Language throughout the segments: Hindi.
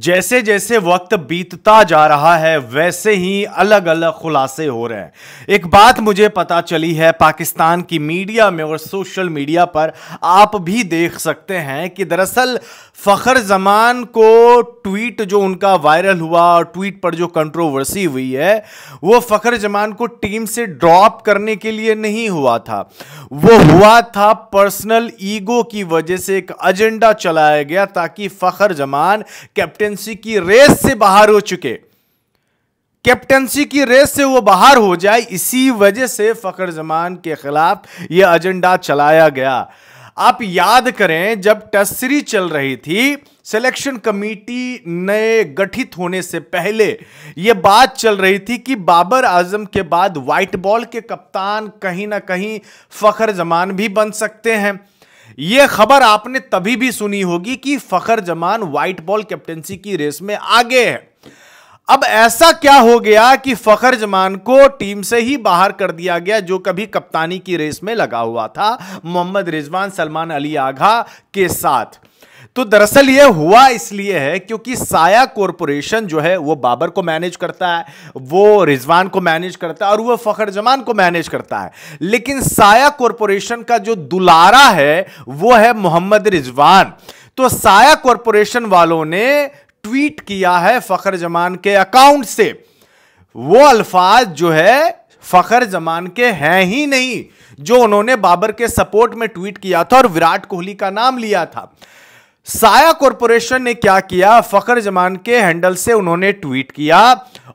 जैसे जैसे वक्त बीतता जा रहा है वैसे ही अलग अलग खुलासे हो रहे हैं एक बात मुझे पता चली है पाकिस्तान की मीडिया में और सोशल मीडिया पर आप भी देख सकते हैं कि दरअसल फ़खर जमान को ट्वीट जो उनका वायरल हुआ और ट्वीट पर जो कंट्रोवर्सी हुई है वो फ़खर जमान को टीम से ड्रॉप करने के लिए नहीं हुआ था वो हुआ था पर्सनल ईगो की वजह से एक एजेंडा चलाया गया ताकि फ़खर जमान कैप्टन कैप्टेंसी की रेस से बाहर हो चुके कैप्टेंसी की रेस से वो बाहर हो जाए इसी वजह से फ़खर जमान के खिलाफ ये एजेंडा चलाया गया आप याद करें जब टेस्ट सीरीज चल रही थी सिलेक्शन कमेटी नए गठित होने से पहले यह बात चल रही थी कि बाबर आजम के बाद व्हाइट बॉल के कप्तान कहीं ना कहीं फ़खर जमान भी बन सकते हैं यह खबर आपने तभी भी सुनी होगी कि Fakhar Zaman white ball captaincy की रेस में आगे है अब ऐसा क्या हो गया कि फखर जमान को टीम से ही बाहर कर दिया गया जो कभी कप्तानी की रेस में लगा हुआ था मोहम्मद रिजवान सलमान अली आघा के साथ तो दरअसल ये हुआ इसलिए है क्योंकि साया कॉरपोरेशन जो है वो बाबर को मैनेज करता है वो रिजवान को मैनेज करता है और वो फखर जमान को मैनेज करता है लेकिन साया कॉरपोरेशन का जो दुलारा है वो है मोहम्मद रिजवान तो साया कॉरपोरेशन वालों ने ट्वीट किया है फखर जमान के अकाउंट से वो अल्फाज जो है फखर जमान के हैं ही नहीं जो उन्होंने बाबर के सपोर्ट में ट्वीट किया था और विराट कोहली का नाम लिया था साया कॉरपोरेशन ने क्या किया फखर जमान के हैंडल से उन्होंने ट्वीट किया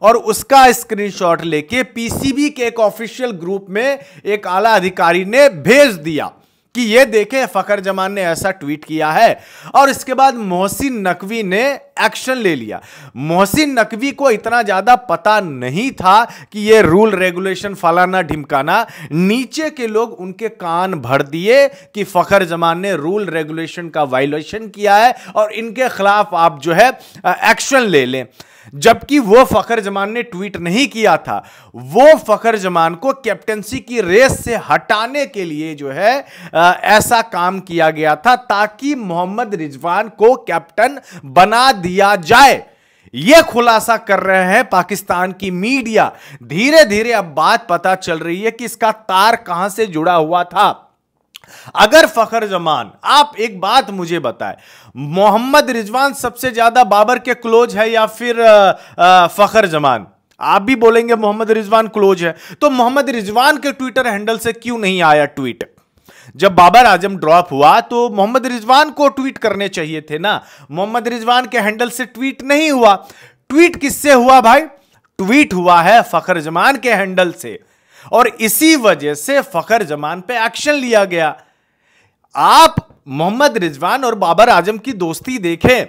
और उसका स्क्रीनशॉट लेके पीसीबी के एक ऑफिशियल ग्रुप में एक आला अधिकारी ने भेज दिया कि ये देखें फ़खर जमान ने ऐसा ट्वीट किया है और इसके बाद मोहसिन नकवी ने एक्शन ले लिया मोहसिन नकवी को इतना ज़्यादा पता नहीं था कि ये रूल रेगुलेशन फलाना ढिमकाना नीचे के लोग उनके कान भर दिए कि फ़खर जमान ने रूल रेगुलेशन का वायलेशन किया है और इनके खिलाफ आप जो है एक्शन ले लें जबकि वो फखर जमान ने ट्वीट नहीं किया था वो फखर जमान को कैप्टनसी की रेस से हटाने के लिए जो है आ, ऐसा काम किया गया था ताकि मोहम्मद रिजवान को कैप्टन बना दिया जाए ये खुलासा कर रहे हैं पाकिस्तान की मीडिया धीरे धीरे अब बात पता चल रही है कि इसका तार कहां से जुड़ा हुआ था अगर फखर जमान आप एक बात मुझे बताएं मोहम्मद रिजवान सबसे ज्यादा बाबर के क्लोज है या फिर फखर जमान आप भी बोलेंगे मोहम्मद रिजवान क्लोज है तो मोहम्मद रिजवान के ट्विटर हैंडल से क्यों नहीं आया ट्वीट जब बाबर आजम ड्रॉप हुआ तो मोहम्मद रिजवान को ट्वीट करने चाहिए थे ना मोहम्मद रिजवान के हैंडल से ट्वीट नहीं हुआ ट्वीट किससे हुआ भाई ट्वीट हुआ है फखर जमान के हैंडल से और इसी वजह से फखर जमान पे एक्शन लिया गया आप मोहम्मद रिजवान और बाबर आजम की दोस्ती देखें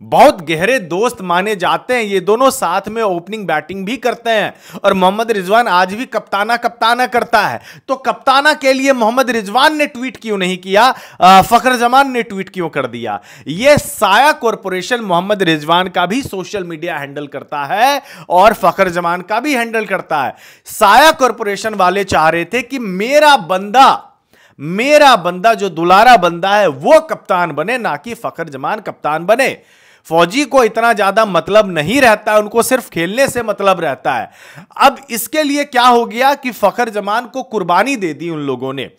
बहुत गहरे दोस्त माने जाते हैं ये दोनों साथ में ओपनिंग बैटिंग भी करते हैं और मोहम्मद रिजवान आज भी कप्ताना कप्ताना करता है तो कप्ताना के लिए मोहम्मद रिजवान ने ट्वीट क्यों नहीं किया फखर जमान ने ट्वीट क्यों कर दिया ये साया कॉरपोरेशन मोहम्मद रिजवान का भी सोशल मीडिया हैंडल करता है और फखर जमान का भी हैंडल करता है साया कॉरपोरेशन वाले चाह रहे थे कि मेरा बंदा मेरा बंदा जो दुलारा बंदा है वो कप्तान बने ना कि फखर जमान कप्तान बने फौजी को इतना ज्यादा मतलब नहीं रहता है उनको सिर्फ खेलने से मतलब रहता है अब इसके लिए क्या हो गया कि फखर जमान को कुर्बानी दे दी उन लोगों ने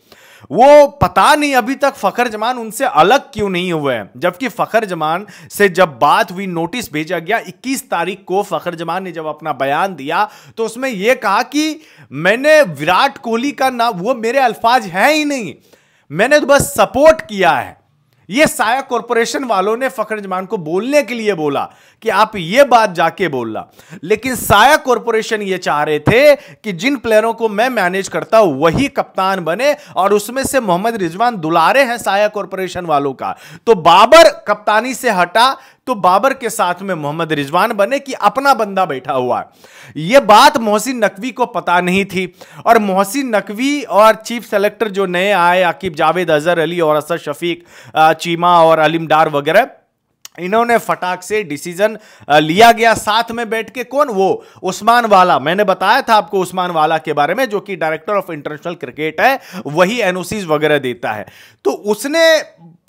वो पता नहीं अभी तक फखर जमान उनसे अलग क्यों नहीं हुए हैं जबकि फखर जमान से जब बात हुई नोटिस भेजा गया 21 तारीख को फखर जमान ने जब अपना बयान दिया तो उसमें यह कहा कि मैंने विराट कोहली का नाम वो मेरे अल्फाज हैं ही नहीं मैंने तो बस सपोर्ट किया है ये साया कॉरपोरेशन वालों ने फखर जमान को बोलने के लिए बोला कि आप ये बात जाके बोलना लेकिन साया कॉरपोरेशन ये चाह रहे थे कि जिन प्लेयरों को मैं मैनेज करता हूं वही कप्तान बने और उसमें से मोहम्मद रिजवान दुलारे हैं साया कॉरपोरेशन वालों का तो बाबर कप्तानी से हटा तो बाबर के साथ में मोहम्मद रिजवान बने कि अपना बंदा बैठा हुआ है ये बात मोहसिन नकवी को पता नहीं थी और मोहसिन नकवी और चीफ सेलेक्टर जो नए आए आकिब जावेद अजहर अली और असद शफीक चीमा और अलीम डार वगैरह इन्होंने फटाक से डिसीजन लिया गया साथ में बैठ के कौन वो उस्मान वाला मैंने बताया था आपको उस्मान वाला के बारे में जो कि डायरेक्टर ऑफ इंटरनेशनल क्रिकेट है वही एनओसीज वगैरह देता है तो उसने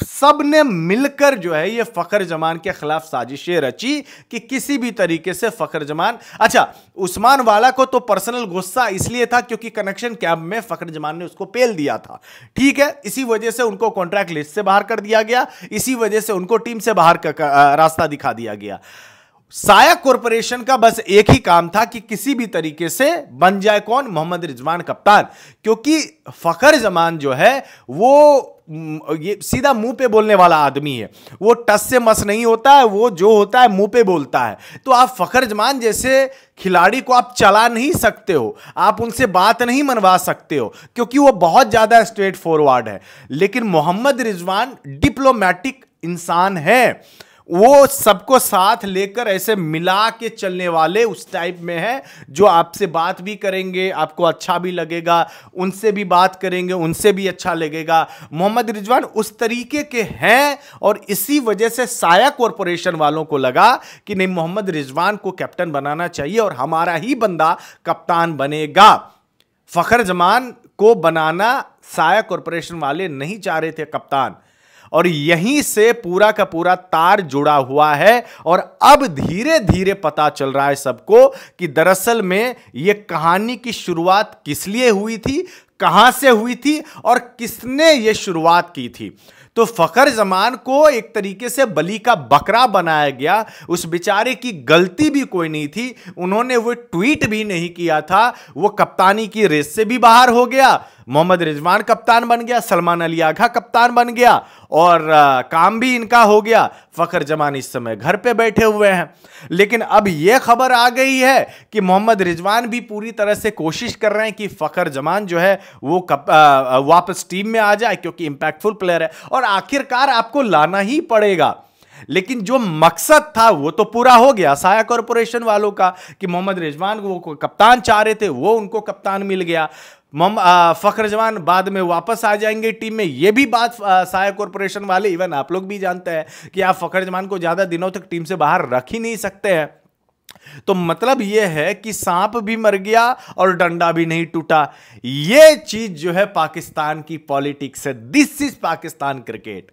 सब ने मिलकर जो है ये फखर जमान के खिलाफ साजिशें रची कि किसी भी तरीके से फखर जमान अच्छा उस्मान वाला को तो पर्सनल गुस्सा इसलिए था क्योंकि कनेक्शन कैब में फखर जमान ने उसको पेल दिया था ठीक है इसी वजह से उनको कॉन्ट्रैक्ट लिस्ट से बाहर कर दिया गया इसी वजह से उनको टीम से बाहर कर रास्ता दिखा दिया गया साया कॉरपोरेशन का बस एक ही काम था कि किसी भी तरीके से बन जाए कौन मोहम्मद रिजवान कप्तान क्योंकि फखर जमान जो है वो ये सीधा मुंह पे बोलने वाला आदमी है वो टस से मस नहीं होता है वो जो होता है मुंह पे बोलता है तो आप फखर जमान जैसे खिलाड़ी को आप चला नहीं सकते हो आप उनसे बात नहीं मनवा सकते हो क्योंकि वो बहुत ज़्यादा स्ट्रेट फॉरवर्ड है लेकिन मोहम्मद रिजवान डिप्लोमेटिक इंसान है वो सबको साथ लेकर ऐसे मिला के चलने वाले उस टाइप में है जो आपसे बात भी करेंगे आपको अच्छा भी लगेगा उनसे भी बात करेंगे उनसे भी अच्छा लगेगा मोहम्मद रिजवान उस तरीके के हैं और इसी वजह से साया कॉरपोरेशन वालों को लगा कि नहीं मोहम्मद रिजवान को कैप्टन बनाना चाहिए और हमारा ही बंदा कप्तान बनेगा फ़खर जमान को बनाना साया कॉरपोरेशन वाले नहीं चाह रहे थे कप्तान और यहीं से पूरा का पूरा तार जुड़ा हुआ है और अब धीरे धीरे पता चल रहा है सबको कि दरअसल में यह कहानी की शुरुआत किस लिए हुई थी कहां से हुई थी और किसने ये शुरुआत की थी तो फ़खर जमान को एक तरीके से बली का बकरा बनाया गया उस बेचारे की गलती भी कोई नहीं थी उन्होंने वो ट्वीट भी नहीं किया था वो कप्तानी की रेस से भी बाहर हो गया मोहम्मद रिजवान कप्तान बन गया सलमान अली आघा कप्तान बन गया और आ, काम भी इनका हो गया फ़खर जमान इस समय घर पे बैठे हुए हैं लेकिन अब यह खबर आ गई है कि मोहम्मद रिजवान भी पूरी तरह से कोशिश कर रहे हैं कि फ़खर जमान जो है वो कप, आ, वापस टीम में आ जाए क्योंकि इम्पैक्टफुल प्लेयर है और आखिरकार आपको लाना ही पड़ेगा लेकिन जो मकसद था वो तो पूरा हो गया साया कॉरपोरेशन वालों का कि मोहम्मद रिजवान वो कप्तान चाह रहे थे वो उनको कप्तान मिल गया मम आ, फखर जवान बाद में वापस आ जाएंगे टीम में ये भी बात सहायक कॉरपोरेशन वाले इवन आप लोग भी जानते हैं कि आप फखर जवान को ज़्यादा दिनों तक टीम से बाहर रख ही नहीं सकते हैं तो मतलब यह है कि सांप भी मर गया और डंडा भी नहीं टूटा यह चीज जो है पाकिस्तान की पॉलिटिक्स है दिस इज पाकिस्तान क्रिकेट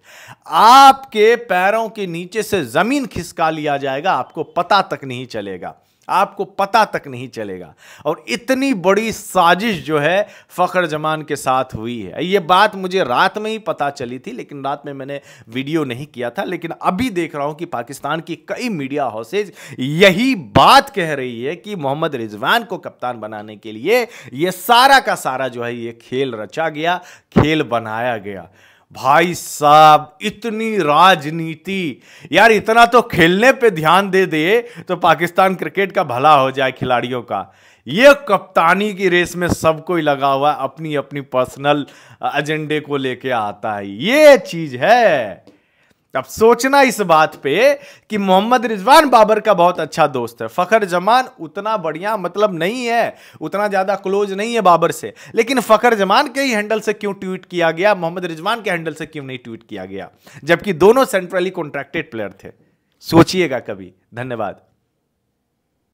आपके पैरों के नीचे से जमीन खिसका लिया जाएगा आपको पता तक नहीं चलेगा आपको पता तक नहीं चलेगा और इतनी बड़ी साजिश जो है फ़खर जमान के साथ हुई है ये बात मुझे रात में ही पता चली थी लेकिन रात में मैंने वीडियो नहीं किया था लेकिन अभी देख रहा हूँ कि पाकिस्तान की कई मीडिया हाउसेज यही बात कह रही है कि मोहम्मद रिजवान को कप्तान बनाने के लिए ये सारा का सारा जो है ये खेल रचा गया खेल बनाया गया भाई साहब इतनी राजनीति यार इतना तो खेलने पे ध्यान दे दे तो पाकिस्तान क्रिकेट का भला हो जाए खिलाड़ियों का ये कप्तानी की रेस में सब कोई लगा हुआ अपनी अपनी पर्सनल एजेंडे को लेके आता है ये चीज है अब सोचना इस बात पे कि मोहम्मद रिजवान बाबर का बहुत अच्छा दोस्त है फ़खर जमान उतना बढ़िया मतलब नहीं है उतना ज़्यादा क्लोज नहीं है बाबर से लेकिन फ़खर जमान के ही हैंडल से क्यों ट्वीट किया गया मोहम्मद रिजवान के हैंडल से क्यों नहीं ट्वीट किया गया जबकि दोनों सेंट्रली कॉन्ट्रैक्टेड प्लेयर थे सोचिएगा कभी धन्यवाद